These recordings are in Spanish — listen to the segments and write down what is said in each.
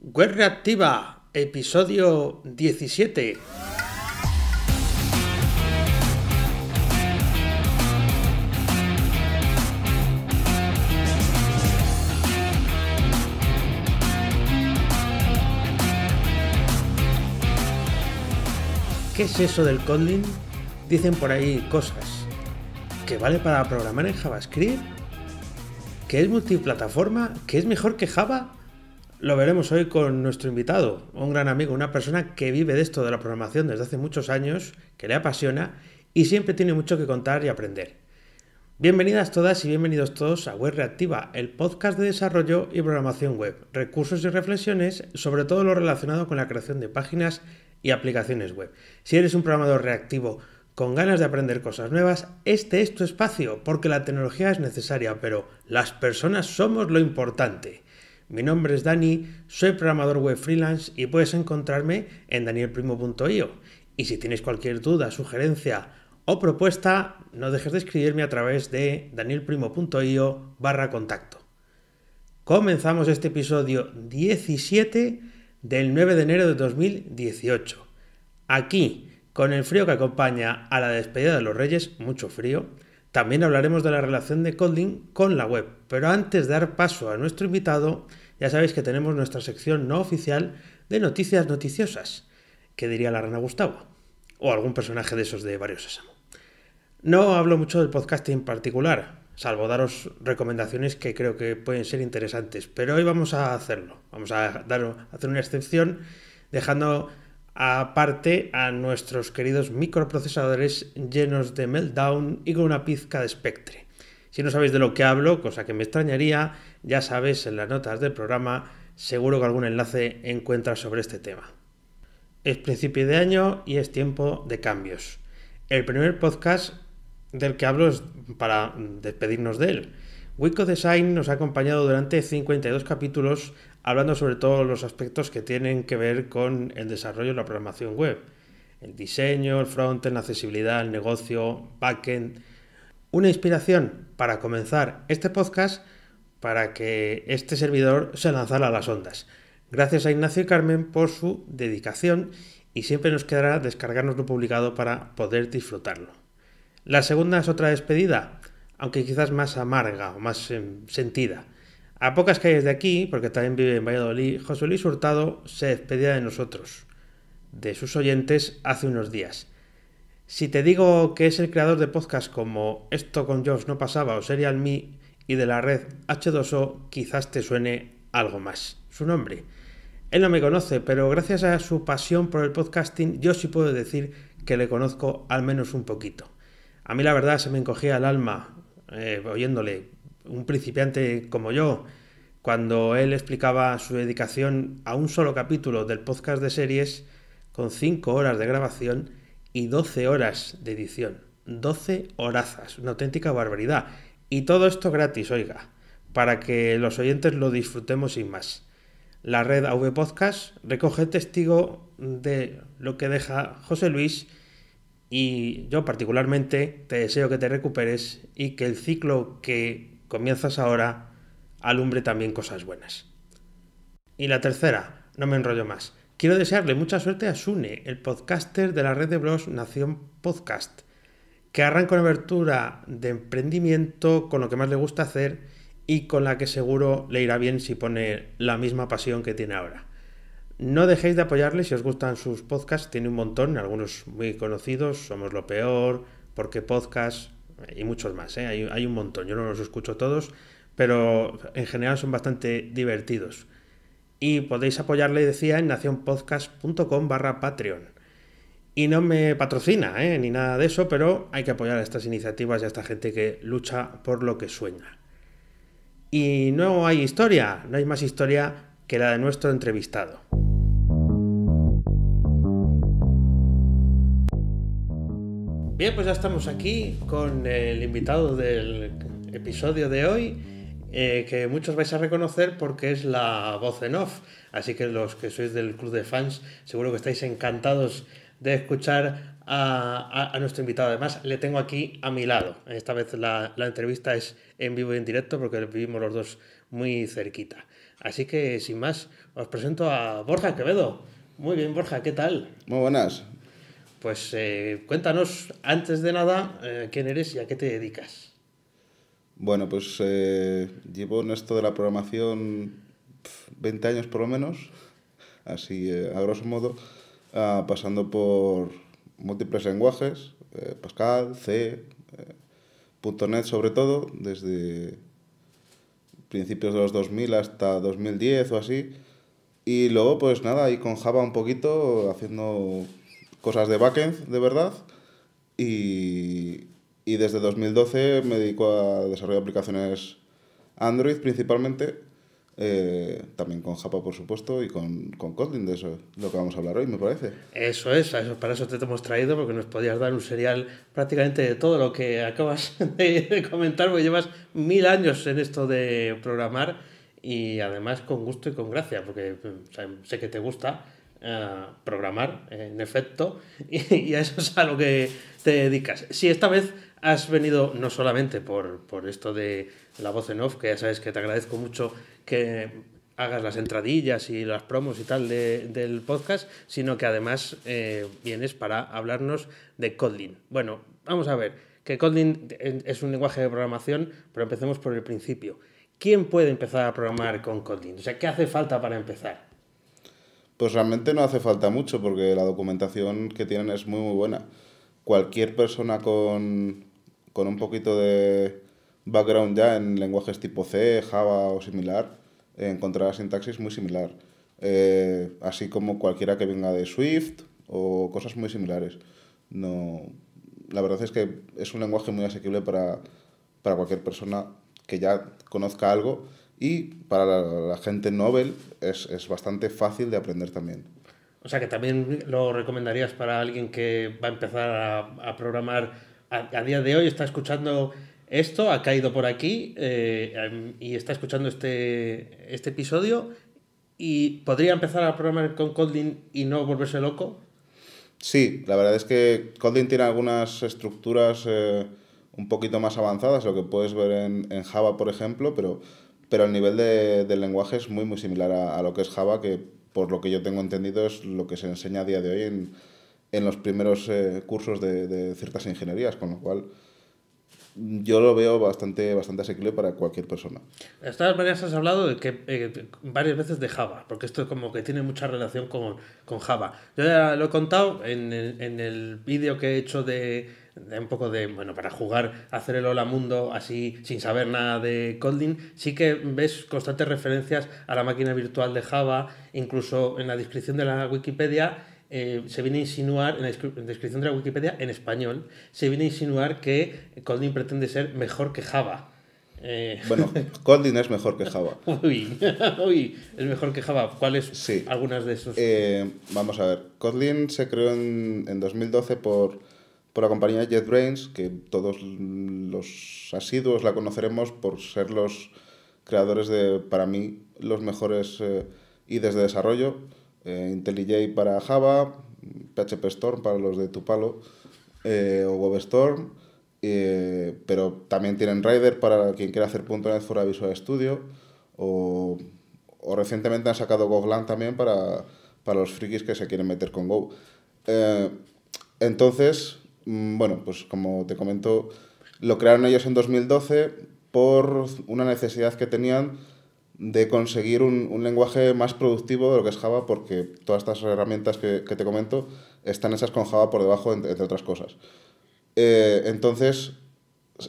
Web Reactiva, episodio 17. ¿Qué es eso del Kotlin? Dicen por ahí cosas. ¿Que vale para programar en JavaScript? ¿Qué es multiplataforma, que es mejor que Java, lo veremos hoy con nuestro invitado, un gran amigo, una persona que vive de esto de la programación desde hace muchos años, que le apasiona y siempre tiene mucho que contar y aprender. Bienvenidas todas y bienvenidos todos a Web Reactiva, el podcast de desarrollo y programación web, recursos y reflexiones sobre todo lo relacionado con la creación de páginas y aplicaciones web. Si eres un programador reactivo con ganas de aprender cosas nuevas, este es tu espacio, porque la tecnología es necesaria, pero las personas somos lo importante. Mi nombre es Dani, soy programador web freelance y puedes encontrarme en danielprimo.io. Y si tienes cualquier duda, sugerencia o propuesta, no dejes de escribirme a través de danielprimo.io barra contacto. Comenzamos este episodio 17 del 9 de enero de 2018. Aquí con el frío que acompaña a la despedida de los Reyes, mucho frío, también hablaremos de la relación de Kotlin con la web. Pero antes de dar paso a nuestro invitado, ya sabéis que tenemos nuestra sección no oficial de noticias noticiosas. que diría la rana Gustavo? O algún personaje de esos de varios Sésamo. No hablo mucho del podcast en particular, salvo daros recomendaciones que creo que pueden ser interesantes. Pero hoy vamos a hacerlo. Vamos a, dar, a hacer una excepción dejando aparte a nuestros queridos microprocesadores llenos de meltdown y con una pizca de espectre. Si no sabéis de lo que hablo, cosa que me extrañaría, ya sabéis en las notas del programa, seguro que algún enlace encuentras sobre este tema. Es principio de año y es tiempo de cambios. El primer podcast del que hablo es para despedirnos de él. Wico Design nos ha acompañado durante 52 capítulos hablando sobre todos los aspectos que tienen que ver con el desarrollo de la programación web. El diseño, el frontend, la accesibilidad, el negocio, backend. Una inspiración para comenzar este podcast para que este servidor se lanzara a las ondas. Gracias a Ignacio y Carmen por su dedicación y siempre nos quedará descargarnos lo publicado para poder disfrutarlo. La segunda es otra despedida aunque quizás más amarga o más em, sentida. A pocas calles de aquí, porque también vive en Valladolid, José Luis Hurtado se despedía de nosotros, de sus oyentes, hace unos días. Si te digo que es el creador de podcasts como Esto con Josh no pasaba o Serial Me y de la red H2O, quizás te suene algo más. Su nombre. Él no me conoce, pero gracias a su pasión por el podcasting, yo sí puedo decir que le conozco al menos un poquito. A mí la verdad se me encogía el alma eh, oyéndole, un principiante como yo, cuando él explicaba su dedicación a un solo capítulo del podcast de series con 5 horas de grabación y 12 horas de edición. 12 horazas, una auténtica barbaridad. Y todo esto gratis, oiga, para que los oyentes lo disfrutemos sin más. La red AV Podcast recoge testigo de lo que deja José Luis y yo particularmente te deseo que te recuperes y que el ciclo que comienzas ahora alumbre también cosas buenas. Y la tercera, no me enrollo más. Quiero desearle mucha suerte a Sune, el podcaster de la red de blogs Nación Podcast, que arranca una abertura de emprendimiento con lo que más le gusta hacer y con la que seguro le irá bien si pone la misma pasión que tiene ahora. No dejéis de apoyarle si os gustan sus podcasts, tiene un montón, algunos muy conocidos, Somos lo Peor, Porque Podcast eh, y muchos más, eh. hay, un montón, yo no los escucho todos, pero en general son bastante divertidos. Y podéis apoyarle, decía, en nacionpodcast.com barra Patreon. Y no me patrocina, eh, ni nada de eso, pero hay que apoyar a estas iniciativas y a esta gente que lucha por lo que sueña. Y no hay historia, no hay más historia que la de nuestro entrevistado. Bien, pues ya estamos aquí con el invitado del episodio de hoy, eh, que muchos vais a reconocer porque es la voz en off. Así que los que sois del club de fans, seguro que estáis encantados de escuchar a, nuestro invitado. Además, le tengo aquí a mi lado. Esta vez la, la entrevista es en vivo y en directo porque vivimos los dos muy cerquita. Así que, sin más, os presento a Borja Quevedo. Muy bien, Borja, ¿qué tal? Muy buenas. Pues eh, cuéntanos, antes de nada, eh, quién eres y a qué te dedicas. Bueno, pues eh, llevo en esto de la programación 20 años por lo menos, así a grosso modo, ah, pasando por múltiples lenguajes, Pascal, C, .NET sobre todo, desde principios de los 2000 hasta 2010 o así. Y luego, pues nada, ahí con Java un poquito, haciendo cosas de backend, de verdad. Y, y desde 2012 me dedico a desarrollar aplicaciones Android principalmente, eh, también con Java por supuesto, y con, con Kotlin, de eso es lo que vamos a hablar hoy, me parece. Eso es, para eso te hemos traído, porque nos podías dar un serial prácticamente de todo lo que acabas de, comentar, porque llevas mil años en esto de programar y además con gusto y con gracia, porque sé que te gusta eh, programar, eh, en efecto, y, a eso es a lo que te dedicas. Si esta vez has venido no solamente por, esto de la voz en off, que ya sabes que te agradezco mucho que hagas las entradillas y las promos y tal del podcast, sino que además eh, vienes para hablarnos de Kotlin. Bueno, vamos a ver, que Kotlin es un lenguaje de programación, pero empecemos por el principio. ¿Quién puede empezar a programar con Kotlin? O sea, ¿qué hace falta para empezar? Pues realmente no hace falta mucho porque la documentación que tienen es muy muy buena. Cualquier persona con, con un poquito de background ya en lenguajes tipo C, Java o similar, encontrará sintaxis muy similar. Eh, así como cualquiera que venga de Swift o cosas muy similares. No, la verdad es que es un lenguaje muy asequible para, para cualquier persona que ya conozca algo y para la, gente novel es, es, bastante fácil de aprender también. O sea que también lo recomendarías para alguien que va a empezar a, programar a, día de hoy, está escuchando esto, ha caído por aquí eh, em, y está escuchando este, este episodio y podría empezar a programar con Kotlin y no volverse loco. Sí, la verdad es que Kotlin tiene algunas estructuras eh, un poquito más avanzadas, lo que puedes ver en, en Java, por ejemplo, pero pero el nivel de, del lenguaje es muy, muy similar a, lo que es Java, que por lo que yo tengo entendido es lo que se enseña a día de hoy en, en los primeros eh, cursos de, ciertas ingenierías, con lo cual yo lo veo bastante, bastante asequible para cualquier persona. Estas varias has hablado de que eh, varias veces de Java, porque esto es como que tiene mucha relación con, con Java. Yo ya lo he contado en en el vídeo que he hecho de, un poco de, bueno, para jugar, hacer el hola mundo así sin saber nada de Kotlin, sí que ves constantes referencias a la máquina virtual de Java, incluso en la descripción de la Wikipedia eh, se viene a insinuar, en la descripción de la Wikipedia en español, se viene a insinuar que Kotlin pretende ser mejor que Java. Eh, bueno, Kotlin es mejor que Java. uy, es mejor que Java. ¿Cuáles sí. algunas de esos? Eh, vamos a ver. Kotlin se creó en 2012 por por la compañía JetBrains, que todos los asiduos la conoceremos por ser los creadores de, para mí, los mejores eh, de desarrollo, eh, IntelliJ para Java, PHP Storm para los de Tupalo, eh, o WebStorm, eh, pero también tienen Rider para quien quiera hacer .NET for Visual Studio, o, recientemente han sacado GoLand también para, para los frikis que se quieren meter con Go. Eh, entonces, Mm, bueno, pues como te comento, lo crearon ellos en 2012 por una necesidad que tenían de conseguir un, lenguaje más productivo de lo que es Java, porque todas estas herramientas que, que te comento están esas con Java por debajo, entre, otras cosas. Eh, entonces,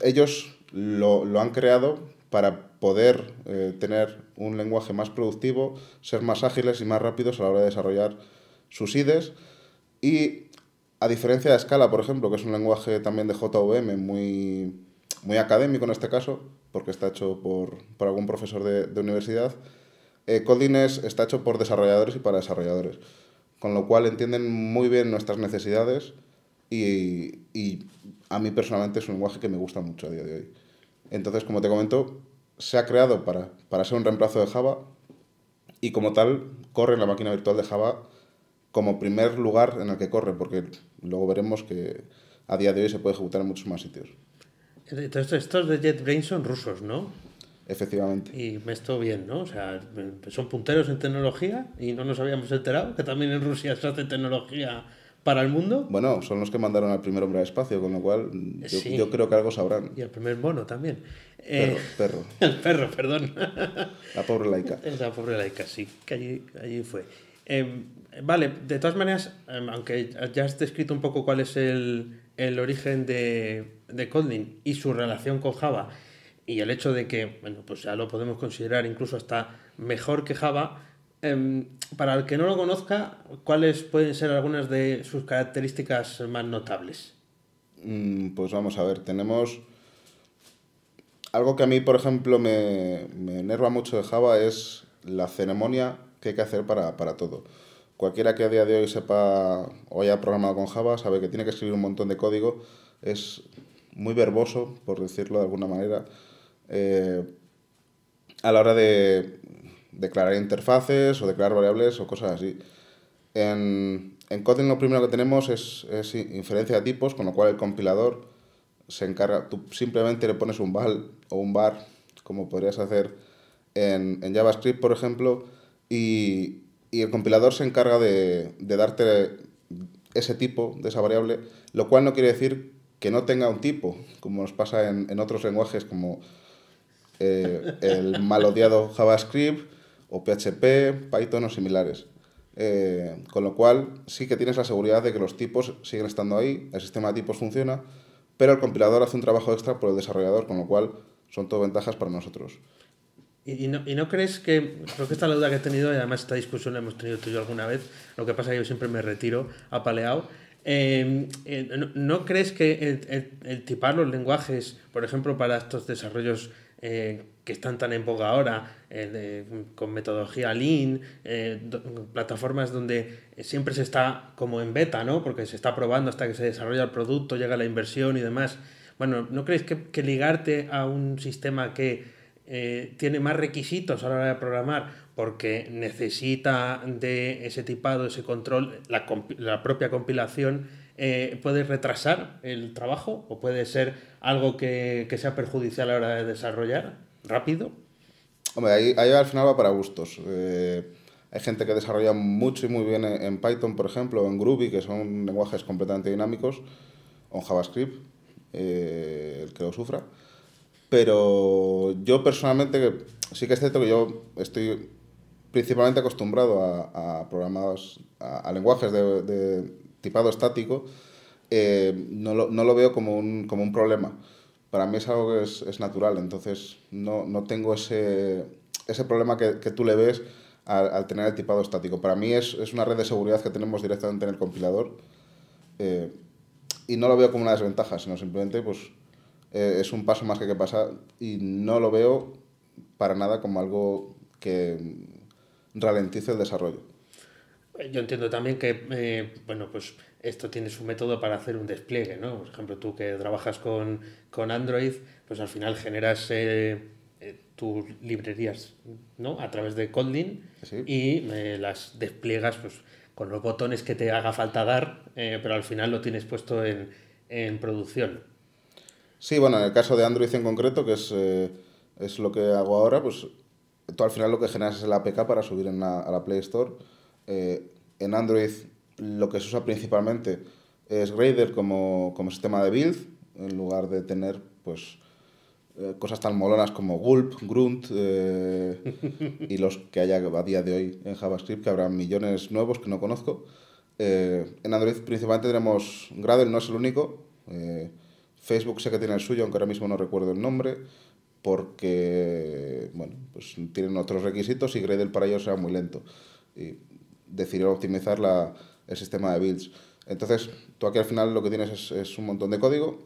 ellos lo, han creado para poder eh, tener un lenguaje más productivo, ser más ágiles y más rápidos a la hora de desarrollar sus IDEs. Y a diferencia de Scala, por ejemplo, que es un lenguaje también de JVM muy, muy académico en este caso, porque está hecho por, algún profesor de, universidad, eh, está hecho por desarrolladores y para desarrolladores, con lo cual entienden muy bien nuestras necesidades y, a mí personalmente es un lenguaje que me gusta mucho a día de hoy. Entonces, como te comento, se ha creado para, para ser un reemplazo de Java y como tal corre en la máquina virtual de Java como primer lugar en el que corre, porque luego veremos que a día de hoy se puede ejecutar en muchos más sitios. Entonces, estos de JetBrains son rusos, ¿no? Efectivamente. Y me estoy bien, ¿no? O sea, son punteros en tecnología y no nos habíamos enterado que también en Rusia se hace tecnología para el mundo. Bueno, son los que mandaron al primer hombre al espacio, con lo cual yo, creo que algo sabrán. Y al primer mono también. Perro, eh, perro. El perro, perdón. La pobre laica. La pobre laica, sí, que allí, allí fue. Eh, Vale, de todas maneras, em, aunque ya has descrito un poco cuál es el, origen de, de Kotlin y su relación con Java, y el hecho de que, bueno, pues ya lo podemos considerar incluso hasta mejor que Java, em, para el que no lo conozca, ¿cuáles pueden ser algunas de sus características más notables? Mm, pues vamos a ver, tenemos... Algo que a mí, por ejemplo, me, enerva mucho de Java es la ceremonia que hay que hacer para, para todo. Cualquiera que a día de hoy sepa o haya programado con Java sabe que tiene que escribir un montón de código. Es muy verboso, por decirlo de alguna manera, eh, a la hora de declarar interfaces o declarar variables o cosas así. En, en Kotlin lo primero que tenemos es, inferencia de tipos, con lo cual el compilador se encarga, tú simplemente le pones un val o un bar, como podrías hacer en JavaScript, por ejemplo, y, y el compilador se encarga de, darte ese tipo de esa variable, lo cual no quiere decir que no tenga un tipo, como nos pasa en, otros lenguajes como eh, el mal odiado JavaScript o PHP, Python o similares. Eh, con lo cual sí que tienes la seguridad de que los tipos siguen estando ahí, el sistema de tipos funciona, pero el compilador hace un trabajo extra por el desarrollador, con lo cual son todas ventajas para nosotros. ¿Y, no, crees que, creo que esta es la duda que he tenido, y además esta discusión la hemos tenido tú y yo alguna vez, lo que pasa es que yo siempre me retiro apaleado, em, eh, no, crees que el, el, tipar los lenguajes, por ejemplo, para estos desarrollos eh, que están tan en boga ahora, con metodología lean, eh, plataformas donde siempre se está como en beta, porque se está probando hasta que se desarrolla el producto, llega la inversión y demás? Bueno, ¿no crees que ligarte a un sistema que eh, tiene más requisitos a la hora de programar porque necesita de ese tipado, ese control, la, propia compilación eh, puede retrasar el trabajo o puede ser algo que, sea perjudicial a la hora de desarrollar rápido. Hombre, ahí, al final va para gustos. Eh, hay gente que desarrolla mucho y muy bien en Python, por ejemplo, o en Groovy, que son lenguajes completamente dinámicos, o en JavaScript, el que lo sufra pero yo personalmente sí que es cierto que yo estoy principalmente acostumbrado a, a a, lenguajes de, tipado estático, eh, no, lo, no, lo, veo como un, como un, problema. Para mí es algo que es, natural, entonces no, no, tengo ese, ese problema que, que tú le ves al, tener el tipado estático. Para mí es, es, una red de seguridad que tenemos directamente en el compilador eh, y no lo veo como una desventaja, sino simplemente pues, eh, es un paso más que que pasar y no lo veo para nada como algo que ralentice el desarrollo. Yo entiendo también que, eh, bueno, pues esto tiene su método para hacer un despliegue, ¿no? Por ejemplo, tú que trabajas con, Android, pues al final generas eh, tus librerías, ¿no? A través de coding y las despliegas, pues, con los botones que te haga falta dar, pero al final lo tienes puesto en producción. Sí, bueno, en el caso de Android en concreto, que es, eh, es lo que hago ahora, pues tú al final lo que generas es el APK para subir en la, a la Play Store. Eh, en Android lo que se usa principalmente es grader como, como, sistema de build, en lugar de tener pues eh, cosas tan molonas como Gulp, Grunt y los que haya a día de hoy en JavaScript, que habrá millones nuevos que no conozco. en Android principalmente tenemos Gradle, no es el único. Facebook sé que tiene el suyo, aunque ahora mismo no recuerdo el nombre, porque bueno, pues tienen otros requisitos y Gradle para ellos era muy lento. Y decidieron optimizar el sistema de builds. Entonces, tú aquí al final lo que tienes es, un montón de código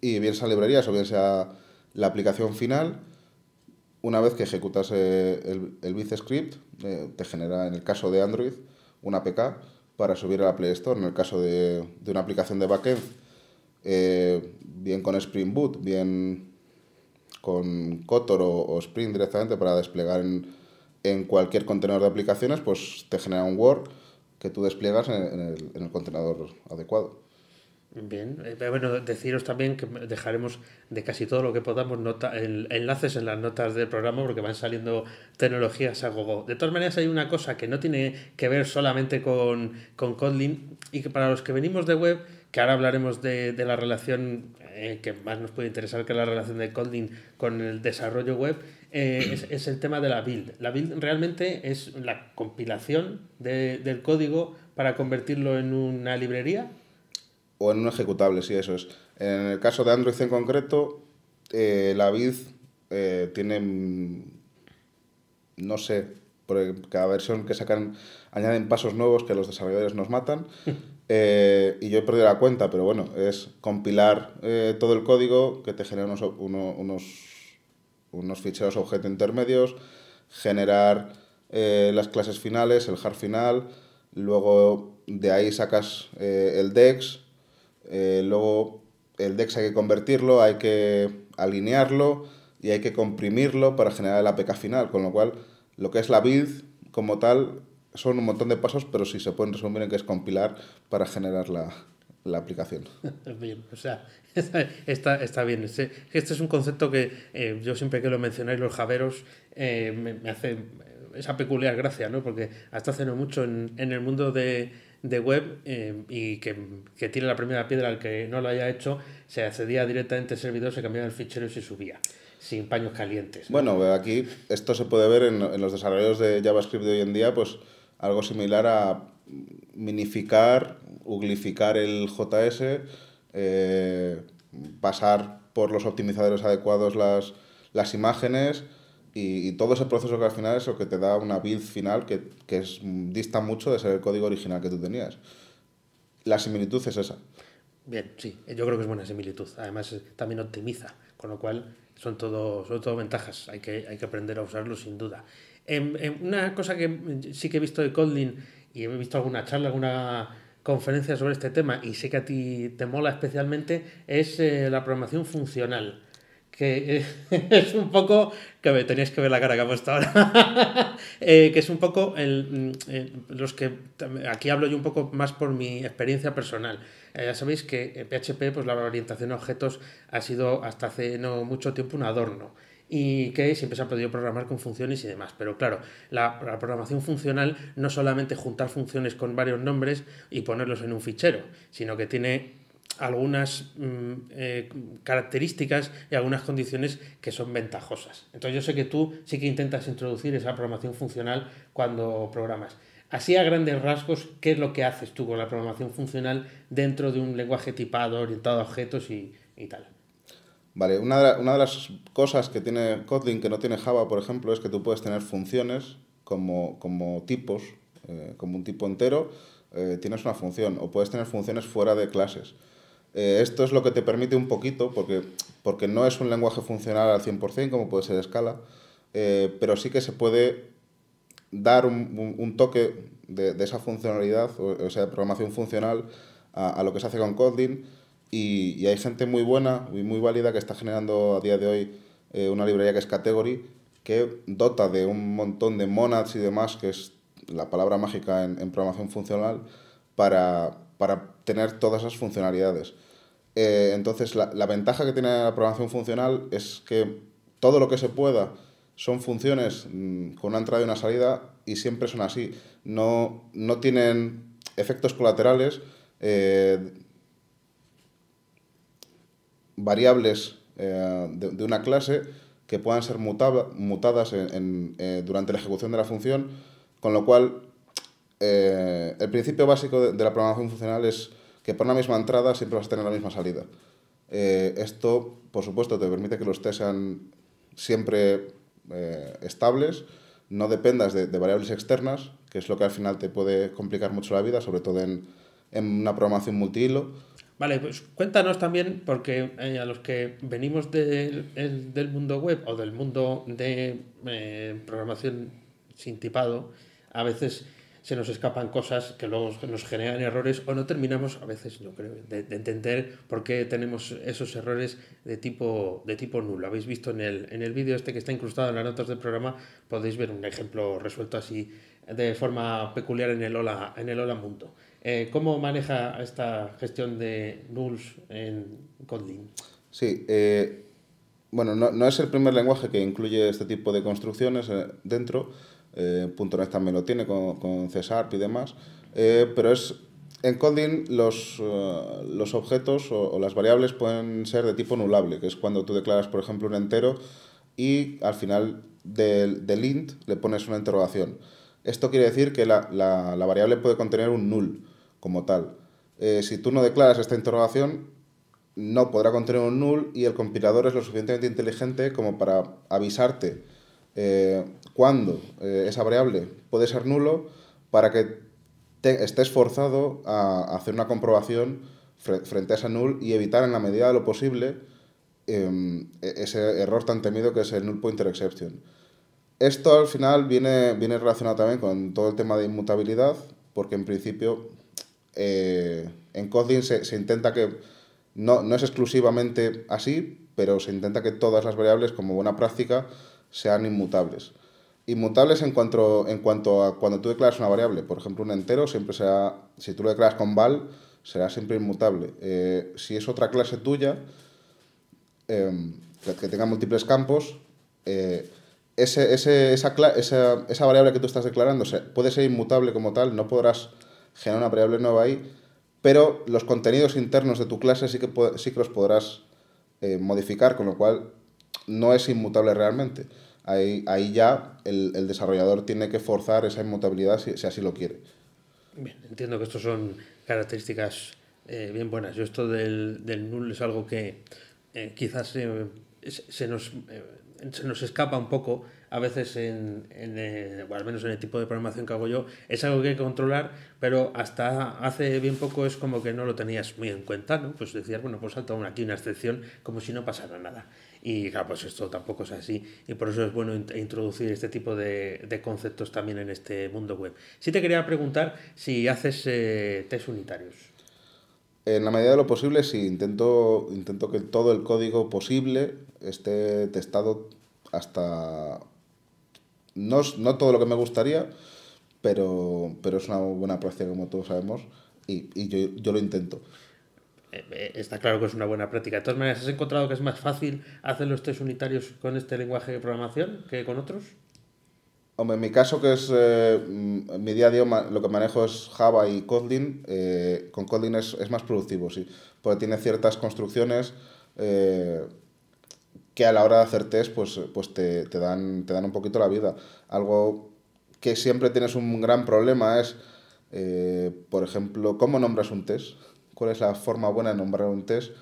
y bien sea librerías o bien sea la aplicación final, una vez que ejecutas eh, el, el Script, eh, te genera, en el caso de Android, una APK para subir a la Play Store. En el caso de, de una aplicación de backend, eh, bien con Spring Boot, bien con Kotor o, Spring directamente para desplegar en, en, cualquier contenedor de aplicaciones, pues te genera un Word que tú despliegas en, el, contenedor adecuado. Bien, eh, bueno, deciros también que dejaremos de casi todo lo que podamos enlaces en las notas del programa porque van saliendo tecnologías a gogo. De todas maneras, hay una cosa que no tiene que ver solamente con, con Kotlin y que para los que venimos de web, que ahora hablaremos de, la relación eh, que más nos puede interesar, que la relación de coding con el desarrollo web, eh, es, el tema de la build. La build realmente es la compilación del código para convertirlo en una librería. O en un ejecutable, sí, eso es. En el caso de Android en concreto, eh, la build tiene, mm, no sé, por cada versión que sacan añaden pasos nuevos que los desarrolladores nos matan. Eh, y yo he perdido la cuenta, pero bueno, es compilar eh, todo el código que te genera unos, unos, unos ficheros objeto intermedios, generar eh, las clases finales, el hard final, luego de ahí sacas el DEX, luego el DEX hay que convertirlo, hay que alinearlo y hay que comprimirlo para generar el APK final, con lo cual lo que es la build como tal son un montón de pasos, pero sí se pueden resumir en que es compilar para generar la, la aplicación. o sea, está, está bien. Este, este, es un concepto que eh, yo siempre que lo mencionáis los javeros eh, me, hace esa peculiar gracia, ¿no? Porque hasta hace no mucho en, en el mundo de, de web eh, y que, que tiene la primera piedra al que no lo haya hecho, se accedía directamente al servidor, se cambiaba el fichero y se subía sin paños calientes. Bueno, aquí esto se puede ver en, en los desarrollos de JavaScript de hoy en día, pues algo similar a minificar, uglificar el JS, eh, pasar por los optimizadores adecuados las, las imágenes y, todo ese proceso que al final es lo que te da una build final que, dista mucho de ser el código original que tú tenías. La similitud es esa. Bien, sí, yo creo que es buena similitud. Además, también optimiza, con lo cual son todo, ventajas. Hay que, hay que aprender a usarlo sin duda. Em, em, una cosa que sí que he visto de Kotlin y he visto alguna charla, alguna conferencia sobre este tema y sé que a ti te mola especialmente es eh, la programación funcional que es un poco que me tenías que ver la cara que ha puesto ahora eh, que es un poco mm, eh, los que aquí hablo yo un poco más por mi experiencia personal ya sabéis que en PHP pues la orientación a objetos ha sido hasta hace no mucho tiempo un adorno y que siempre se ha podido programar con funciones y demás. Pero claro, la, programación funcional no solamente juntar funciones con varios nombres y ponerlos en un fichero, sino que tiene algunas mm, eh, características y algunas condiciones que son ventajosas. Entonces yo sé que tú sí que intentas introducir esa programación funcional cuando programas. Así a grandes rasgos, ¿qué es lo que haces tú con la programación funcional dentro de un lenguaje tipado, orientado a objetos y tal? Vale, una de, las cosas que tiene Kotlin que no tiene Java, por ejemplo, es que tú puedes tener funciones como, tipos, eh, como un tipo entero, eh, tienes una función, o puedes tener funciones fuera de clases. Eh, esto es lo que te permite un poquito, porque, no es un lenguaje funcional al 100% como puede ser Scala, pero sí que se puede dar un, toque de, esa funcionalidad, o, sea, de programación funcional, a, a lo que se hace con Kotlin y, hay gente muy buena y muy válida que está generando a día de hoy eh, una librería que es Category, que dota de un montón de monads y demás, que es la palabra mágica en, programación funcional, para, tener todas esas funcionalidades. Eh, entonces, la, ventaja que tiene la programación funcional es que todo lo que se pueda son funciones mm, con una entrada y una salida y siempre son así. No, no tienen efectos colaterales. Eh, variables eh, de, una clase que puedan ser mutadas eh, durante la ejecución de la función, con lo cual eh, el principio básico de, la programación funcional es que por una misma entrada siempre vas a tener la misma salida. esto, por supuesto, te permite que los tests sean siempre estables, no dependas de, variables externas, que es lo que al final te puede complicar mucho la vida, sobre todo en, en una programación multihilo. Vale, pues cuéntanos también, porque eh, a los que venimos del, mundo web o del mundo de eh, programación sin tipado, a veces se nos escapan cosas que luego nos generan errores o no terminamos, a veces yo creo, de, entender por qué tenemos esos errores de tipo, de tipo nulo. Habéis visto en el, en el vídeo este que está incrustado en las notas del programa, podéis ver un ejemplo resuelto así de forma peculiar en el Hola, en el hola Mundo. Eh, ¿Cómo maneja esta gestión de Nulls en Kotlin? Sí, eh, bueno, no, es el primer lenguaje que incluye este tipo de construcciones eh, dentro. .NET también lo tiene con, con y demás. pero es en Kotlin los, los objetos o, las variables pueden ser de tipo nulable, que es cuando tú declaras, por ejemplo, un entero y al final del, del int le pones una interrogación. Esto quiere decir que la variable puede contener un null como tal. Eh, si tú no declaras esta interrogación, no podrá contener un null y el compilador es lo suficientemente inteligente como para avisarte eh, cuándo eh, esa variable puede ser nulo para que estés forzado a hacer una comprobación frente a esa null y evitar en la medida de lo posible em, e, ese error tan temido que es el null pointer exception. Esto al final viene, viene relacionado también con todo el tema de inmutabilidad, porque en principio eh, en Kotlin se, intenta que, no, es exclusivamente así, pero se intenta que todas las variables, como buena práctica, sean inmutables. Inmutables en cuanto, en cuanto a cuando tú declaras una variable, por ejemplo, un entero siempre será, si tú lo declaras con val, será siempre inmutable. Eh, si es otra clase tuya, em, que tenga múltiples campos, eh, ese, ese, esa, esa, esa, variable que tú estás declarando puede ser inmutable como tal, no podrás genera una variable nueva ahí, pero los contenidos internos de tu clase sí que, sí los podrás eh, modificar, con lo cual no es inmutable realmente. Ahí, ahí ya el, desarrollador tiene que forzar esa inmutabilidad si, si así lo quiere. Bien, entiendo que estas son características eh, bien buenas. Yo esto del, del null es algo que eh, quizás se nos se nos escapa un poco a veces en, eh, al menos en el tipo de programación que hago yo, es algo que hay que controlar, pero hasta hace bien poco es como que no lo tenías muy en cuenta, ¿no? Pues decías, bueno, pues salta aquí una excepción como si no pasara nada. Y claro, pues esto tampoco es así. Y por eso es bueno introducir este tipo de, conceptos también en este mundo web. Sí te quería preguntar si haces eh, test unitarios en la medida de lo posible, sí, intento, intento que todo el código posible esté testado hasta... No, todo lo que me gustaría, pero, es una buena práctica, como todos sabemos, y, yo, yo, lo intento. Eh, eh, está claro que es una buena práctica. De todas maneras, ¿has encontrado que es más fácil hacer los test unitarios con este lenguaje de programación que con otros? Hombre, en mi caso, que es eh, mm, mi día a día, lo que manejo es Java y Kotlin. Eh, con Kotlin es, más productivo, sí, porque tiene ciertas construcciones eh, que a la hora de hacer test pues, pues te, dan, te dan un poquito la vida. Algo que siempre tienes un gran problema es, por ejemplo, cómo nombras un test, cuál es la forma buena de nombrar un test,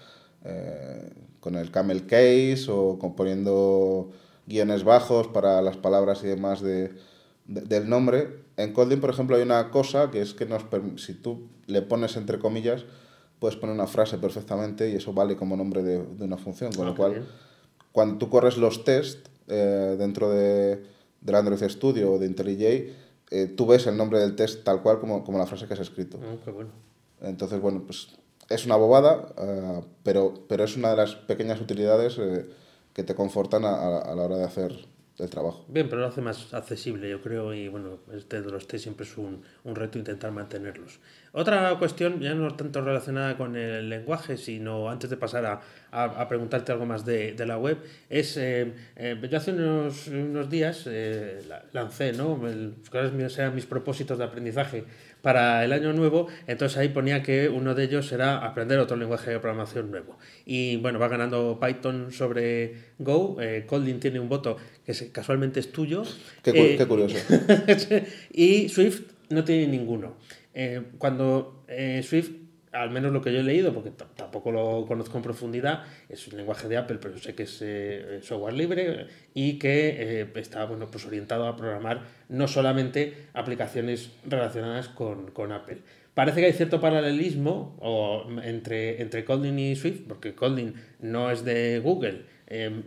con el camel case o componiendo guiones bajos para las palabras y demás de, del nombre. En Kotlin, por ejemplo, hay una cosa que es que nos si tú le pones entre comillas, puedes poner una frase perfectamente y eso vale como nombre de, de una función. Con lo ah, cual, cuando tú corres los tests eh, dentro de, del Android Studio o de IntelliJ, eh, tú ves el nombre del test tal cual como, como la frase que has escrito. Ah, Entonces, bueno, pues es una bobada, eh, pero, pero es una de las pequeñas utilidades que te confortan a, la hora de hacer el trabajo. Bien, pero lo hace más accesible, yo creo, y bueno, este de los test siempre es un, reto intentar mantenerlos. Otra cuestión, ya no tanto relacionada con el lenguaje, sino antes de pasar a, preguntarte algo más de, la web, es, eh, eh, yo hace unos, días eh, lancé, ¿no? El, mis propósitos de aprendizaje para el año nuevo, entonces ahí ponía que uno de ellos era aprender otro lenguaje de programación nuevo. Y bueno, va ganando Python sobre Go, eh, tiene un voto que casualmente es tuyo. Qué, eh, curioso. y Swift no tiene ninguno. Eh, cuando eh, Swift al menos lo que yo he leído, porque tampoco lo conozco en profundidad, es un lenguaje de Apple, pero sé que eh, es software libre y que eh, está bueno, pues orientado a programar no solamente aplicaciones relacionadas con, Apple. Parece que hay cierto paralelismo entre, entre Kotlin y Swift, porque Kotlin no es de Google Em,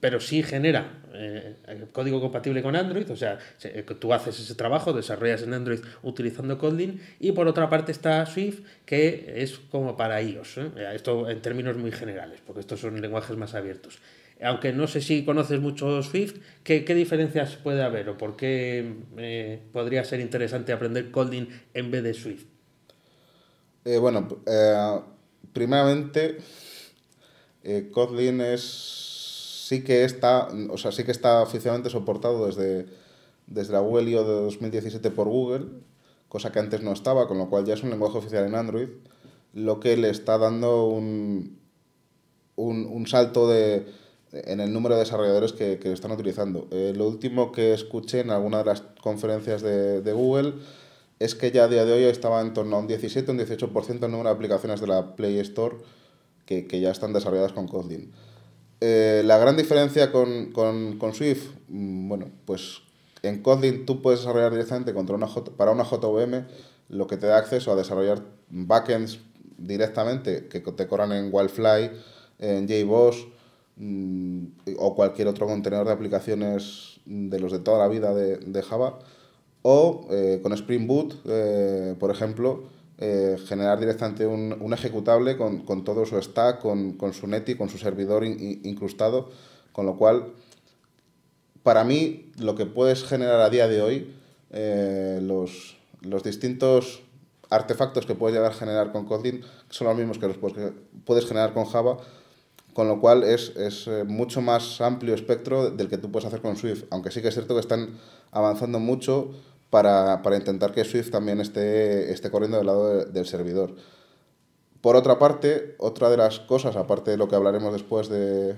pero sí genera eh, código compatible con Android, o sea, eh, tú haces ese trabajo, desarrollas en Android utilizando Kotlin, y por otra parte está Swift, que es como para iOS, ¿eh? esto en términos muy generales, porque estos son lenguajes más abiertos. Aunque no sé si conoces mucho Swift, ¿qué, diferencias puede haber o por qué podría ser interesante aprender Kotlin en vez de Swift? bueno, primeramente eh, Kotlin es, sí que está, o sea, sí que está oficialmente soportado desde, desde la Google IO de 2017 por Google, cosa que antes no estaba, con lo cual ya es un lenguaje oficial en Android, lo que le está dando un, un, un salto de, en el número de desarrolladores que, que están utilizando. Eh, lo último que escuché en alguna de las conferencias de, de, Google es que ya a día de hoy estaba en torno a un 17, un 18% el número de aplicaciones de la Play Store que, ya están desarrolladas con Kotlin. Eh, la gran diferencia con, con, con, Swift, mm, bueno, pues en Kotlin tú puedes desarrollar directamente contra una para una JVM, lo que te da acceso a desarrollar backends directamente que te corran en Wildfly, en JBoss mm, o cualquier otro contenedor de aplicaciones de los de toda la vida de, Java, o eh, con Spring Boot, eh, por ejemplo, eh, generar directamente un, ejecutable con, todo su stack, con, con su neti, con su servidor incrustado, con lo cual, para mí, lo que puedes generar a día de hoy, eh, los, distintos artefactos que puedes llegar a generar con Kotlin son los mismos que los puedes generar con Java, con lo cual es, es, eh, mucho más amplio espectro del que tú puedes hacer con Swift, aunque sí que es cierto que están avanzando mucho para, para intentar que Swift también esté, corriendo del lado del servidor. Por otra parte, otra de las cosas, aparte de lo que hablaremos después de,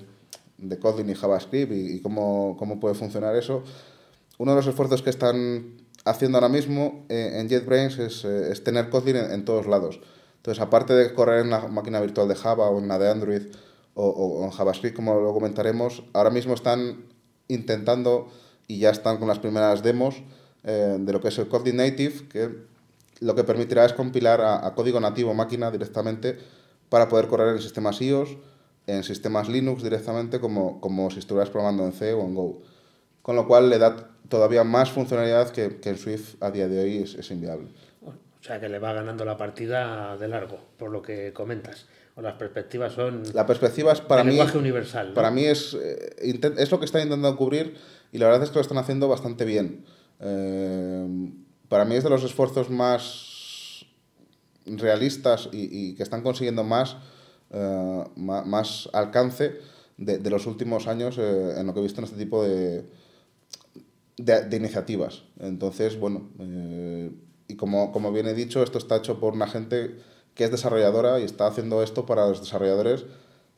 de Kotlin y JavaScript y, cómo, cómo, puede funcionar eso, uno de los esfuerzos que están haciendo ahora mismo eh, en JetBrains es, eh, es tener Kotlin en, todos lados. Entonces, aparte de correr en la máquina virtual de Java o en la de Android o en JavaScript, como lo comentaremos, ahora mismo están intentando y ya están con las primeras demos eh, de lo que es el Coding Native, que lo que permitirá es compilar a, código nativo máquina directamente para poder correr en sistemas iOS, en sistemas Linux directamente, como, como si estuvieras programando en C o en Go. Con lo cual le da todavía más funcionalidad que, que en Swift a día de hoy es, inviable. O sea que le va ganando la partida de largo, por lo que comentas. O las perspectivas son. La perspectiva es para mí. lenguaje universal. Para mí es, eh, es lo que están intentando cubrir y la verdad es que lo están haciendo bastante bien. Em, para mí es de los esfuerzos más realistas y, que están consiguiendo más, eh, más alcance de, de, los últimos años eh, en lo que he visto en este tipo de, de, iniciativas. Entonces, bueno, eh, y como, bien he dicho, esto está hecho por una gente que es desarrolladora y está haciendo esto para los desarrolladores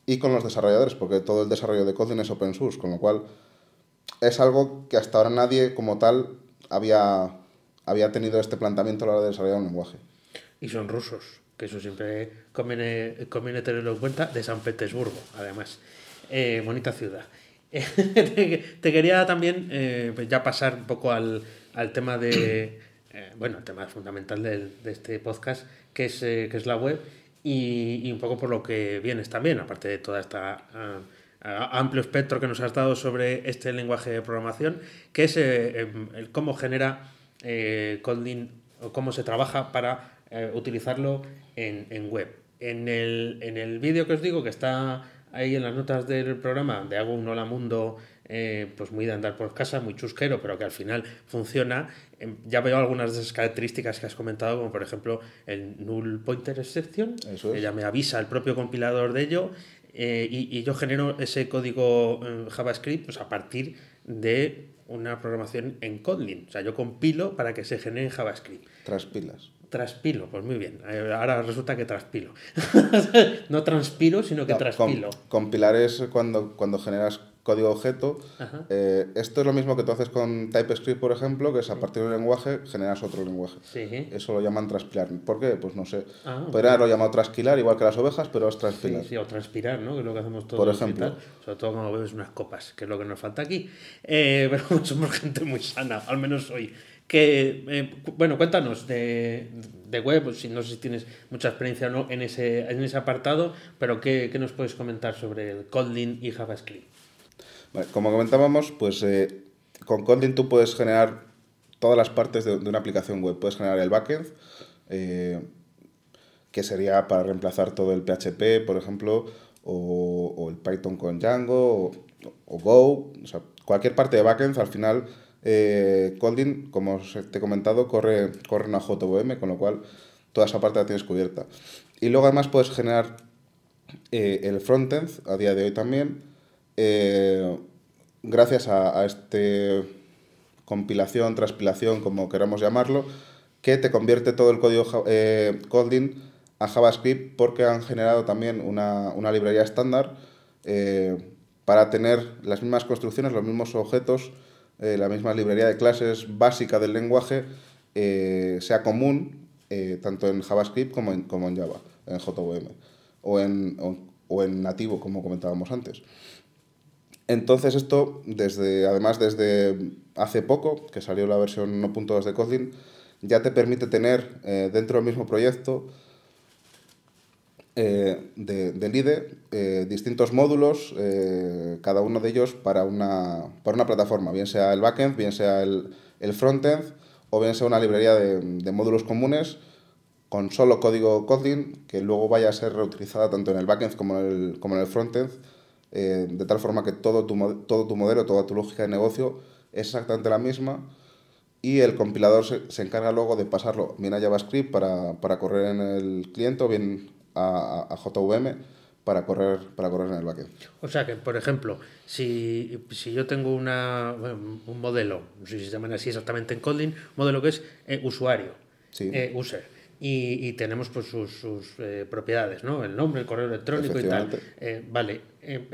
y con los desarrolladores, porque todo el desarrollo de código es open source, con lo cual es algo que hasta ahora nadie como tal había, había tenido este planteamiento a la hora de desarrollar un lenguaje. Y son rusos, que eso siempre conviene, conviene tenerlo en cuenta, de San Petersburgo, además. Eh, bonita ciudad. te, quería también eh, pues ya pasar un poco al, al tema de, eh, bueno, el tema fundamental de, de este podcast, que es, que es la web, y, un poco por lo que vienes también, aparte de toda esta... Ah, amplio espectro que nos has dado sobre este lenguaje de programación, que es eh, em, el cómo genera eh, o cómo se trabaja para eh, utilizarlo en, web. En el, vídeo que os digo, que está ahí en las notas del programa, de hago un hola mundo, eh, pues muy de andar por casa, muy chusquero, pero que al final funciona, em, ya veo algunas de esas características que has comentado, como por ejemplo el null pointer exception, Eso es. ella me avisa el propio compilador de ello, eh, y, yo genero ese código eh, JavaScript pues, a partir de una programación en Kotlin. O sea, yo compilo para que se genere en JavaScript. Transpilas. Transpilo, pues muy bien. Eh, ahora resulta que transpilo. no transpiro, sino que no, transpilo. compilar es cuando, cuando generas código objeto. Eh, esto es lo mismo que tú haces con TypeScript, por ejemplo, que es a partir de un lenguaje generas otro lenguaje. Eso lo llaman transpilar. ¿Por qué? Pues no sé. pero ah, Podría haberlo llamado trasquilar, igual que las ovejas, pero es transpilar. o transpirar, ¿no? Que es lo que hacemos todos. Por ejemplo. sobre todo cuando bebes unas copas, que es lo que nos falta aquí. Eh, pero somos gente muy sana, al menos hoy. Que, eh, bueno, cuéntanos de, web, si no sé si tienes mucha experiencia o no en ese, apartado, pero ¿qué, qué nos puedes comentar sobre el Kotlin y JavaScript? como comentábamos, pues eh, con Kotlin tú puedes generar todas las partes de, una aplicación web. Puedes generar el backend, eh, que sería para reemplazar todo el PHP, por ejemplo, o, el Python con Django, o, Go, cualquier parte de backend, al final eh, como te he comentado, corre, corre una JVM, con lo cual toda esa parte la tienes cubierta. Y luego además puedes generar eh, el frontend a día de hoy también, eh, gracias a, a este compilación, transpilación, como queramos llamarlo, que te convierte todo el código eh, coding a JavaScript porque han generado también una, librería estándar eh, para tener las mismas construcciones, los mismos objetos, la misma librería de clases básica del lenguaje sea común tanto en JavaScript como en, como en Java, en JVM o en nativo, como comentábamos antes. Entonces esto, desde, además desde hace poco, que salió la versión 1.2 de Kotlin, ya te permite tener eh, dentro del mismo proyecto eh, de, del eh, distintos módulos, cada uno de ellos para una, plataforma, bien sea el backend, bien sea el, frontend o bien sea una librería de, módulos comunes con solo código Kotlin que luego vaya a ser reutilizada tanto en el backend como el, como en el frontend eh, de tal forma que todo tu, todo tu modelo, toda tu lógica de negocio es exactamente la misma y el compilador se, encarga luego de pasarlo bien a JavaScript para, correr en el cliente o bien a, JVM para correr, para correr en el backend. O sea que, por ejemplo, si, yo tengo una, un modelo, no sé si se llaman así exactamente en Kotlin, modelo que es eh, usuario, sí. Eh, user, y, tenemos pues sus, propiedades, ¿no? El nombre, el correo electrónico y tal. vale, eh,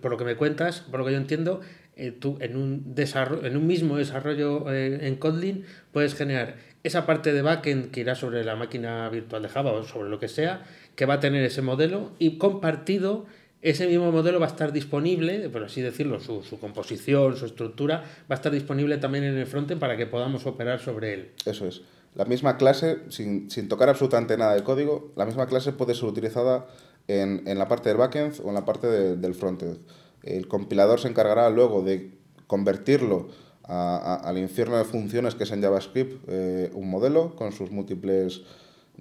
por lo que me cuentas, por lo que yo entiendo, eh, tú en un, desarrollo, en un mismo desarrollo eh, en Kotlin puedes generar esa parte de backend que irá sobre la máquina virtual de Java o sobre lo que sea, que va a tener ese modelo y compartido ese mismo modelo va a estar disponible, por así decirlo, su, composición, su estructura, va a estar disponible también en el frontend para que podamos operar sobre él. Eso es. La misma clase, sin, sin tocar absolutamente nada de código, la misma clase puede ser utilizada en, la parte del backend o en la parte del frontend. El compilador se encargará luego de convertirlo al infierno de funciones que es en JavaScript eh, un modelo con sus múltiples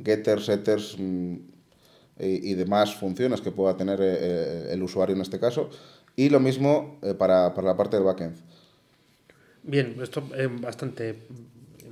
getters, setters mm, y, demás funciones que pueda tener eh, eh, el usuario en este caso. Y lo mismo para, para, la parte del backend. Bien, esto es bastante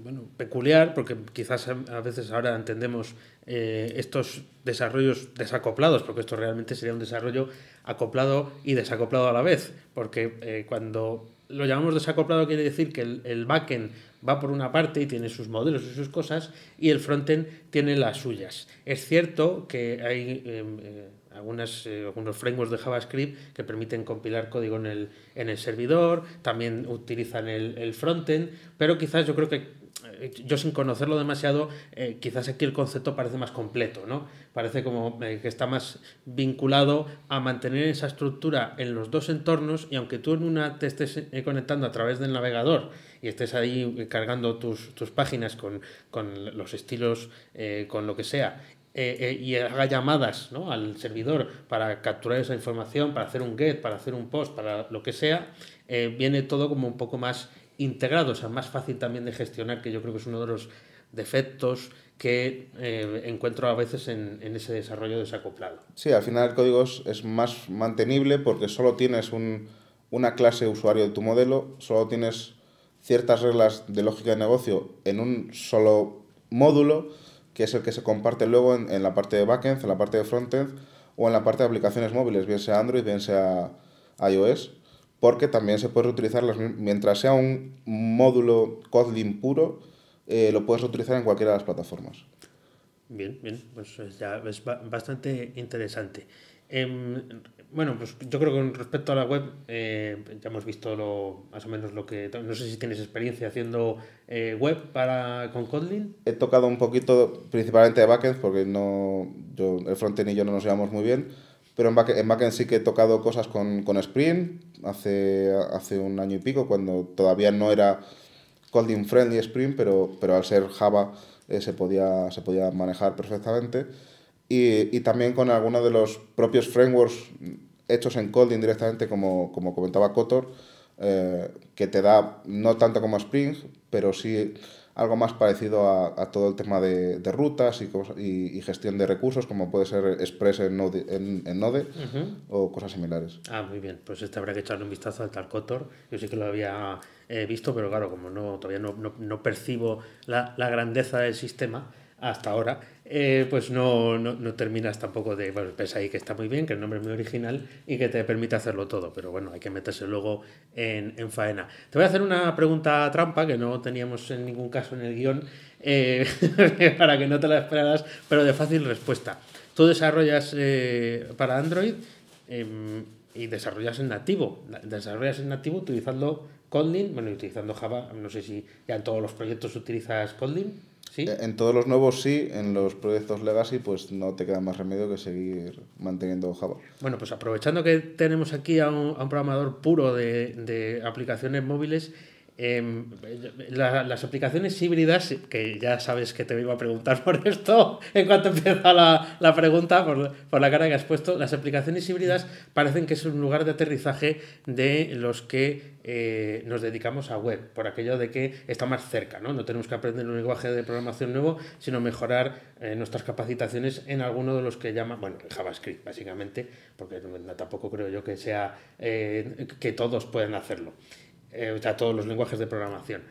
bueno, peculiar, porque quizás a veces ahora entendemos eh, estos desarrollos desacoplados, porque esto realmente sería un desarrollo acoplado y desacoplado a la vez, porque eh, cuando lo llamamos desacoplado quiere decir que el, backend va por una parte y tiene sus modelos y sus cosas, y el frontend tiene las suyas. Es cierto que hay... Em, eh, algunas, algunos frameworks de JavaScript que permiten compilar código en el, en el servidor, también utilizan el frontend, pero quizás yo creo que eh, yo sin conocerlo demasiado, eh, quizás aquí el concepto parece más completo, ¿no? Parece como eh, que está más vinculado a mantener esa estructura en los dos entornos y aunque tú en una te estés conectando a través del navegador y estés ahí cargando tus, páginas con, los estilos, con lo que sea, y haga llamadas al servidor para capturar esa información, para hacer un get, para hacer un post, para lo que sea, viene todo como un poco más integrado, o sea, más fácil también de gestionar, que yo creo que es uno de los defectos que eh, encuentro a veces en, ese desarrollo desacoplado. Sí, al final el código es, más mantenible porque solo tienes una clase usuario de tu modelo, solo tienes ciertas reglas de lógica de negocio en un solo módulo, que es el que se comparte luego en, en la parte de backend, en la parte de frontend o en la parte de aplicaciones móviles, bien sea Android, bien sea iOS porque también se puede reutilizar mientras sea un módulo Kotlin puro, eh, lo puedes reutilizar en cualquiera de las plataformas. Bien, bien, pues ya es bastante interesante. Em, bueno, pues yo creo que con respecto a la web, eh, ya hemos visto lo, más o menos lo que. No sé si tienes experiencia haciendo eh, web para, con Kotlin. He tocado un poquito, principalmente de backend, porque no, yo, el frontend y yo no nos llevamos muy bien pero en Backend, en sí que he tocado cosas con, con, Sprint hace, hace un año y pico, cuando todavía no era colding friendly Spring, pero, pero al ser Java eh, se, podía, se podía manejar perfectamente. Y, también con algunos de los propios frameworks hechos en colding directamente, como, como comentaba Kotor, eh, que te da no tanto como Spring, pero sí algo más parecido a, todo el tema de, rutas y, y, gestión de recursos, como puede ser Express en Node, o cosas similares. Ah, muy bien, pues este habrá que echarle un vistazo al Talcotor. Yo sí que lo había eh, visto, pero claro, como no todavía no, percibo la, grandeza del sistema, hasta ahora, eh, pues no, terminas tampoco de, bueno, ves ahí que está muy bien, que el nombre es muy original y que te permite hacerlo todo, pero bueno, hay que meterse luego en, faena. Te voy a hacer una pregunta trampa que no teníamos en ningún caso en el guión, eh, para que no te la esperaras, pero de fácil respuesta. Tú desarrollas eh, para Android em, y desarrollas en nativo, desarrollas en nativo utilizando Kotlin, bueno, utilizando Java, no sé si ya en todos los proyectos utilizas Kotlin. Eh, en todos los nuevos sí, en los proyectos legacy pues no te queda más remedio que seguir manteniendo Java. Bueno, pues aprovechando que tenemos aquí a un, programador puro de, de aplicaciones móviles, Em, las aplicaciones híbridas, que ya sabes que te iba a preguntar por esto en cuanto empieza la, la pregunta, por, la cara que has puesto, las aplicaciones híbridas parecen que es un lugar de aterrizaje de los que eh, nos dedicamos a web, por aquello de que está más cerca, ¿no? No tenemos que aprender un lenguaje de programación nuevo, sino mejorar eh, nuestras capacitaciones en alguno de los que llaman, bueno, JavaScript, básicamente, porque tampoco creo yo que sea eh, que todos puedan hacerlo. Eh, o sea, todos los lenguajes de programación.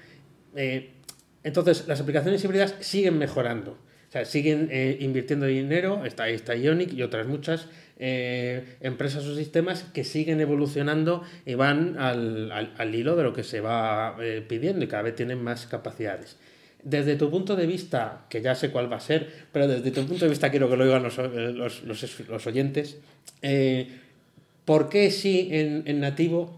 Eh, entonces, las aplicaciones híbridas siguen mejorando. siguen eh, invirtiendo dinero, está, Ionic y otras muchas empresas o sistemas que siguen evolucionando y van al, hilo de lo que se va pidiendo y cada vez tienen más capacidades desde tu punto de vista, que ya sé cuál va a ser, pero desde tu punto de vista quiero que lo oigan los, oyentes, ¿por qué sí en, nativo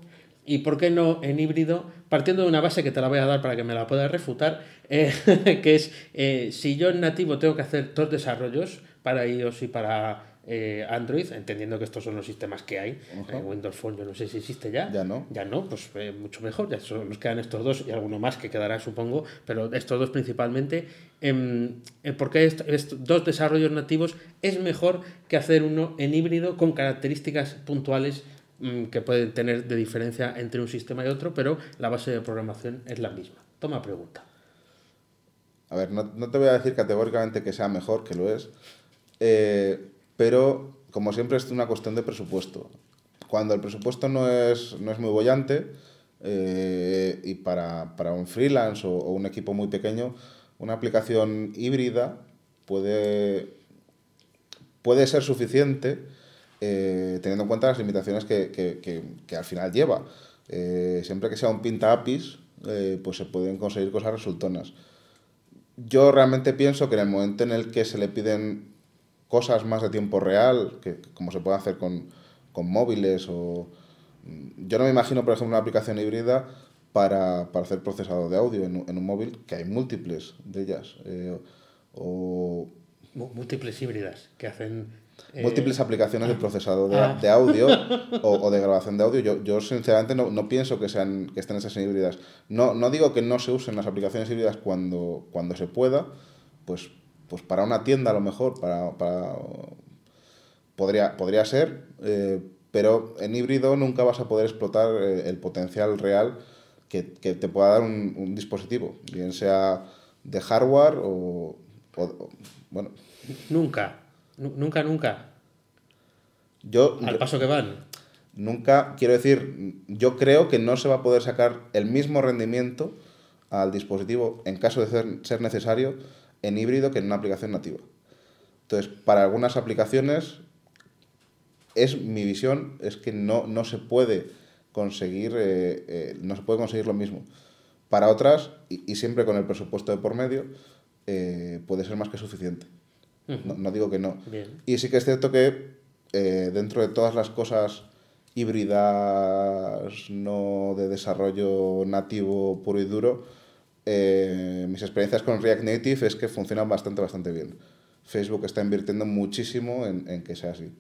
y por qué no en híbrido, partiendo de una base que te la voy a dar para que me la puedas refutar, eh, que es eh, si yo en nativo tengo que hacer dos desarrollos para iOS y para eh, Android, entendiendo que estos son los sistemas que hay. Windows Phone yo no sé si existe ya. Ya no. Ya no, pues mucho mejor. Ya nos quedan estos dos y alguno más que quedará, supongo, pero estos dos principalmente. Em, porque qué dos desarrollos nativos es mejor que hacer uno en híbrido con características puntuales Mm, que pueden tener de diferencia entre un sistema y otro, pero la base de programación es la misma. Toma pregunta. A ver, no, te voy a decir categóricamente que sea mejor, que lo es, eh, pero como siempre es una cuestión de presupuesto. Cuando el presupuesto no es, no es muy bollante eh, y para, un freelance o, o un equipo muy pequeño, una aplicación híbrida puede, puede ser suficiente eh, teniendo en cuenta las limitaciones que, que, que, al final lleva. Eh, siempre que sea un pinta APIs, eh, pues se pueden conseguir cosas resultonas. Yo realmente pienso que en el momento en el que se le piden cosas más de tiempo real, que, como se puede hacer con, con móviles o... Mm, yo no me imagino, por ejemplo, una aplicación híbrida para, para hacer procesado de audio en, en, un móvil, que hay múltiples de ellas. o... Múltiples híbridas, que hacen eh, múltiples aplicaciones de ah. procesador de, ah. audio o, de grabación de audio. Yo, yo sinceramente no, pienso que sean que estén esas híbridas. No, no digo que no se usen las aplicaciones híbridas cuando, cuando se pueda, pues, pues para una tienda a lo mejor, para, para podría, podría ser, eh, pero en híbrido nunca vas a poder explotar eh, el potencial real que, te pueda dar un, dispositivo, bien sea de hardware o, o bueno. Nunca. Nunca, nunca. Yo. Al paso que van. Nunca, quiero decir, yo creo que no se va a poder sacar el mismo rendimiento al dispositivo, en caso de ser, necesario, en híbrido que en una aplicación nativa. Entonces, para algunas aplicaciones, es mi visión, es que no, no se puede conseguir, eh, eh, no se puede conseguir lo mismo. Para otras, y, siempre con el presupuesto de por medio, eh, puede ser más que suficiente no, digo que no. Y sí que es cierto que eh, dentro de todas las cosas híbridas, no de desarrollo nativo puro y duro, eh, mis experiencias con React Native es que funcionan bastante, bastante bien. Facebook está invirtiendo muchísimo en, que sea así.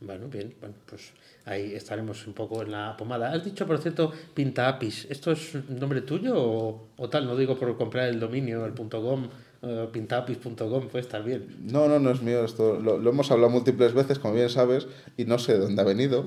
Bueno, bien, bueno, pues ahí estaremos un poco en la pomada. Has dicho, por cierto, Pinta Apis. ¿Esto es nombre tuyo o, tal? No digo por comprar el dominio, el .com pintapis.com, pues bien No, no, no es mío esto. Lo, hemos hablado múltiples veces, como bien sabes, y no sé de dónde ha venido.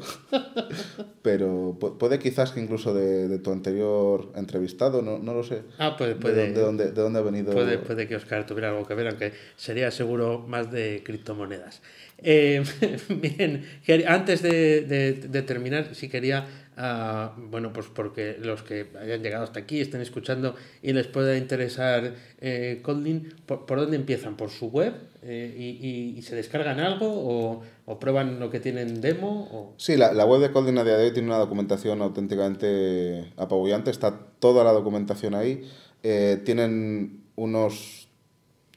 pero puede quizás que incluso de, tu anterior entrevistado, no, no, lo sé. Ah, pues, puede, ¿De dónde, de dónde ha venido? Puede, puede que Oscar tuviera algo que ver, aunque sería seguro más de criptomonedas bien eh, antes de, de, terminar, si quería ah, bueno, pues porque los que hayan llegado hasta aquí, estén escuchando y les pueda interesar eh, ¿por, dónde empiezan? ¿Por su web? Eh, y, se descargan algo o, prueban lo que tienen demo? O... Sí, la, web de Kotlin a día de hoy tiene una documentación auténticamente apabullante, está toda la documentación ahí, eh, tienen unos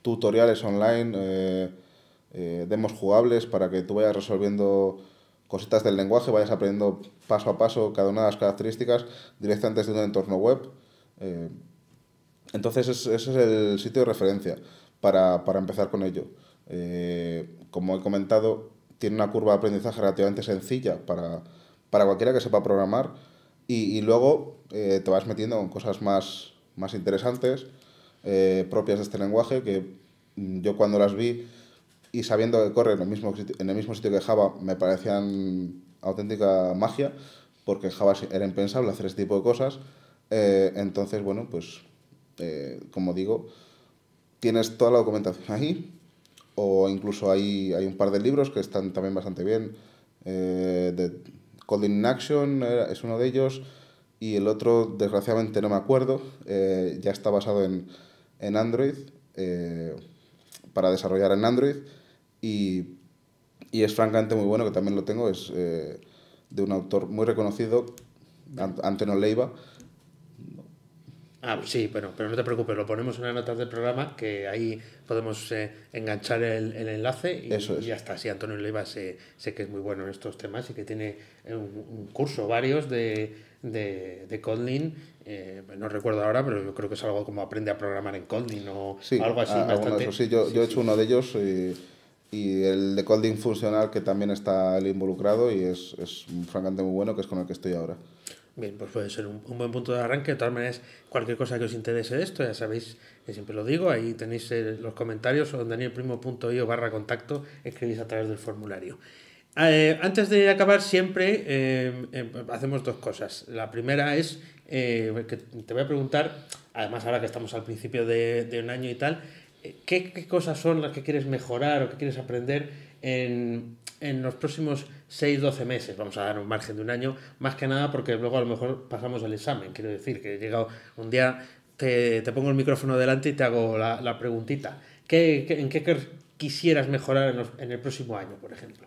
tutoriales online eh, demos jugables para que tú vayas resolviendo cositas del lenguaje, vayas aprendiendo paso a paso cada una de las características directamente desde un entorno web. Eh, entonces ese es el sitio de referencia para, para empezar con ello. Eh, como he comentado, tiene una curva de aprendizaje relativamente sencilla para, para cualquiera que sepa programar y, y luego te vas metiendo en cosas más, más interesantes propias de este lenguaje que yo cuando las vi y sabiendo que corre en el mismo, en el mismo sitio que Java, me parecían auténtica magia, porque Java era impensable hacer este tipo de cosas. Eh, entonces, bueno, pues, eh, como digo, tienes toda la documentación ahí, o incluso hay, hay un par de libros que están también bastante bien. Eh, Coding in Action es uno de ellos, y el otro, desgraciadamente, no me acuerdo, ya está basado en, en Android, para desarrollar en Android y, es francamente muy bueno, que también lo tengo, es eh, de un autor muy reconocido, Antonio Leiva. Ah, sí, bueno, pero no te preocupes, lo ponemos en las notas del programa, que ahí podemos eh, enganchar el, enlace y, Eso ya está. Sí, Antonio Leiva sé, sé, que es muy bueno en estos temas y que tiene eh, un, curso, varios de, de, de Kotlin. no recuerdo ahora, pero yo creo que es algo como aprende a programar en Kotlin o algo así. bastante. sí, yo, he hecho uno de ellos y y el de Coding Funcional que también está el involucrado y es, es francamente muy bueno, que es con el que estoy ahora. Bien, pues puede ser un, buen punto de arranque. De todas maneras, cualquier cosa que os interese de esto, ya sabéis que siempre lo digo, ahí tenéis eh, los comentarios o en danielprimo.io barra contacto, escribís a través del formulario. Eh, antes de acabar, siempre eh, em, hacemos dos cosas. La primera es que te voy a preguntar, además ahora que estamos al principio de, de un año y tal, ¿qué, cosas son las que quieres mejorar o que quieres aprender en, los próximos 6-12 meses? Vamos a dar un margen de un año, más que nada porque luego a lo mejor pasamos el examen. Quiero decir que he llegado un día, te, te pongo el micrófono delante y te hago la, preguntita. en qué quisieras mejorar en, el próximo año, por ejemplo?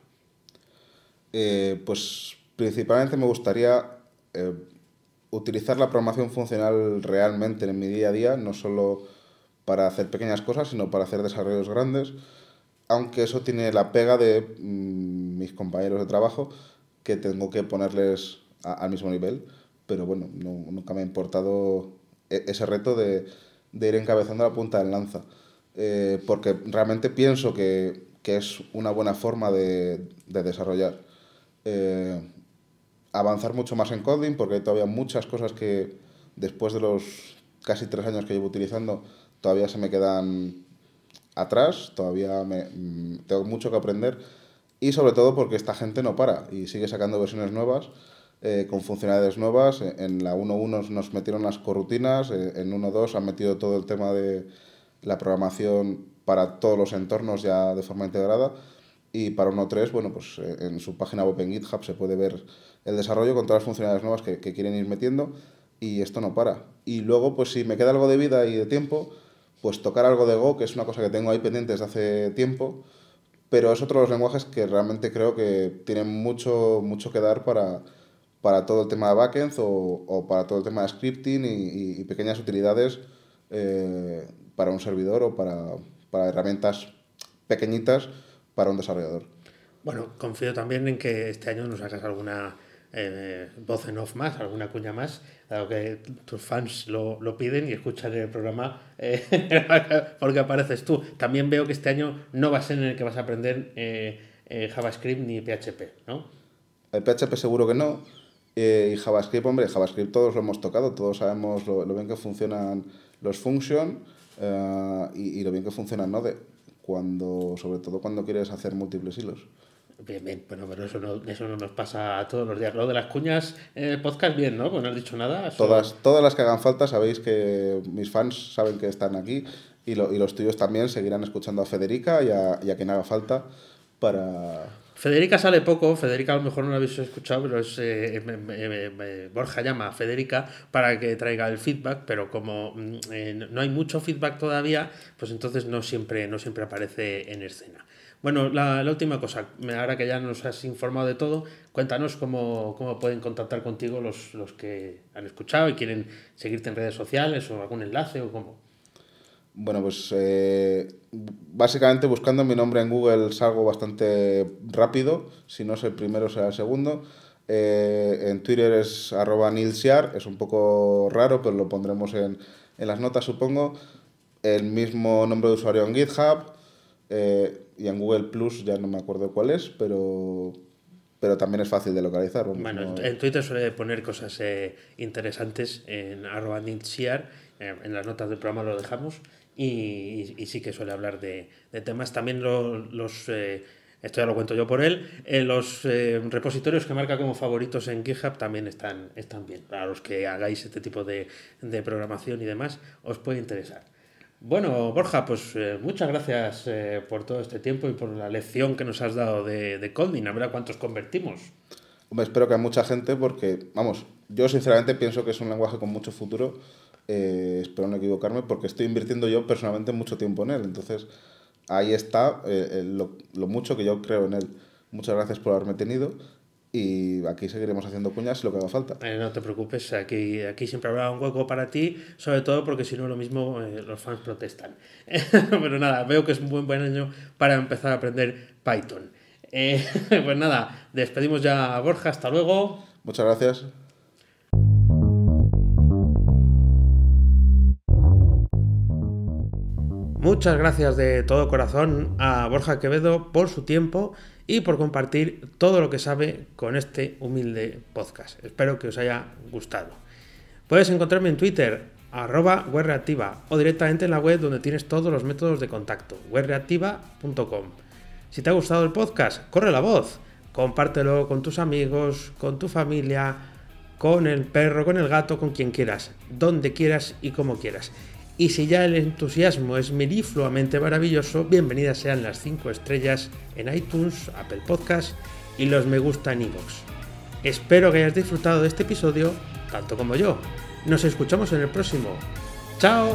Eh, pues principalmente me gustaría eh, utilizar la programación funcional realmente en mi día a día, no solo para hacer pequeñas cosas, sino para hacer desarrollos grandes, aunque eso tiene la pega de mm, mis compañeros de trabajo, que tengo que ponerles al mismo nivel, pero bueno, nunca me ha importado e, ese reto de, ir encabezando la punta del lanza, eh, porque realmente pienso que, es una buena forma de, desarrollar. Eh, avanzar mucho más en coding, porque hay todavía muchas cosas que después de los casi tres años que llevo utilizando, todavía se me quedan atrás, todavía me, mm, tengo mucho que aprender y sobre todo porque esta gente no para y sigue sacando versiones nuevas. Eh, con funcionalidades nuevas, e, en la 1.1 nos metieron las corrutinas, eh, en 1.2 han metido todo el tema de la programación para todos los entornos ya de forma integrada. Y para 1.3, bueno, pues eh, en su página web en GitHub se puede ver el desarrollo con todas las funcionalidades nuevas que, que, quieren ir metiendo y esto no para. Y luego, pues si me queda algo de vida y de tiempo, pues tocar algo de Go, que es una cosa que tengo ahí pendiente desde hace tiempo, pero es otro de los lenguajes que realmente creo que tienen mucho, mucho que dar para, para todo el tema de backends o, para todo el tema de scripting y, pequeñas utilidades eh, para un servidor o para, para herramientas pequeñitas para un desarrollador. Bueno, confío también en que este año nos hagas alguna eh, voz en off más, alguna cuña más, dado que tus fans lo, piden y escuchan el programa eh, porque apareces tú. También veo que este año no va a ser en el que vas a aprender eh, eh, JavaScript ni PHP, ¿no? PHP seguro que no. y JavaScript, hombre, JavaScript todos lo hemos tocado, todos sabemos lo, bien que funcionan los function y, lo bien que funcionan Node, cuando, sobre todo cuando quieres hacer múltiples hilos. Bien, bueno, pero eso no, eso no nos pasa a todos los días. Lo de las cuñas eh, podcast, bien, ¿no? Pues no has dicho nada. Todas, todas las que hagan falta, sabéis que mis fans saben que están aquí y, lo, y los tuyos también seguirán escuchando a Federica y a, quien haga falta para, Federica sale poco, Federica a lo mejor no la habéis escuchado, pero es, eh, Borja llama a Federica para que traiga el feedback, pero como mm, eh, no hay mucho feedback todavía, pues entonces no siempre, no siempre aparece en escena. Bueno, la, última cosa, ahora que ya nos has informado de todo, cuéntanos cómo, pueden contactar contigo los, los, que han escuchado y quieren seguirte en redes sociales o algún enlace o cómo. Bueno, pues eh, básicamente buscando mi nombre en Google salgo bastante rápido, si no es el primero será el segundo. Eh, en Twitter es arroba nilsiar, es un poco raro, pero lo pondremos en, en las notas supongo. El mismo nombre de usuario en GitHub. Eh, y en Google Plus ya no me acuerdo cuál es, pero, pero también es fácil de localizar. bueno, en Twitter suele poner cosas eh, interesantes en arroba eh, en las notas del programa lo dejamos y, sí que suele hablar de, temas. También los, esto ya lo cuento yo por él, los repositorios que marca como favoritos en GitHub también están, están bien. Para los que hagáis este tipo de programación y demás, os puede interesar. Bueno, Borja, pues eh, muchas gracias eh, por todo este tiempo y por la lección que nos has dado de, de A ver a cuántos convertimos. Hombre, espero que a mucha gente, porque, vamos, yo sinceramente pienso que es un lenguaje con mucho futuro. Eh, espero no equivocarme, porque estoy invirtiendo yo personalmente mucho tiempo en él. Entonces, ahí está lo mucho que yo creo en él. Muchas gracias por haberme tenido y aquí seguiremos haciendo cuñas lo que haga falta. Eh, no te preocupes, aquí, aquí siempre habrá un hueco para ti, sobre todo porque si no lo mismo eh, los fans protestan. Pero nada, veo que es un buen, buen año para empezar a aprender Python. Eh, pues nada, despedimos ya a Borja, hasta luego. Muchas gracias. Muchas gracias de todo corazón a Borja Quevedo por su tiempo y por compartir todo lo que sabe con este humilde podcast. Espero que os haya gustado. Puedes encontrarme en Twitter, arroba webreactiva o directamente en la web donde tienes todos los métodos de contacto, webreactiva.com. Si te ha gustado el podcast, corre la voz, compártelo con tus amigos, con tu familia, con el perro, con el gato, con quien quieras, donde quieras y como quieras. Y si ya el entusiasmo es melifluamente maravilloso, bienvenidas sean las 5 estrellas en iTunes, Apple Podcast y los me gusta en iVoox. Espero que hayas disfrutado de este episodio tanto como yo. Nos escuchamos en el próximo. ¡Chao!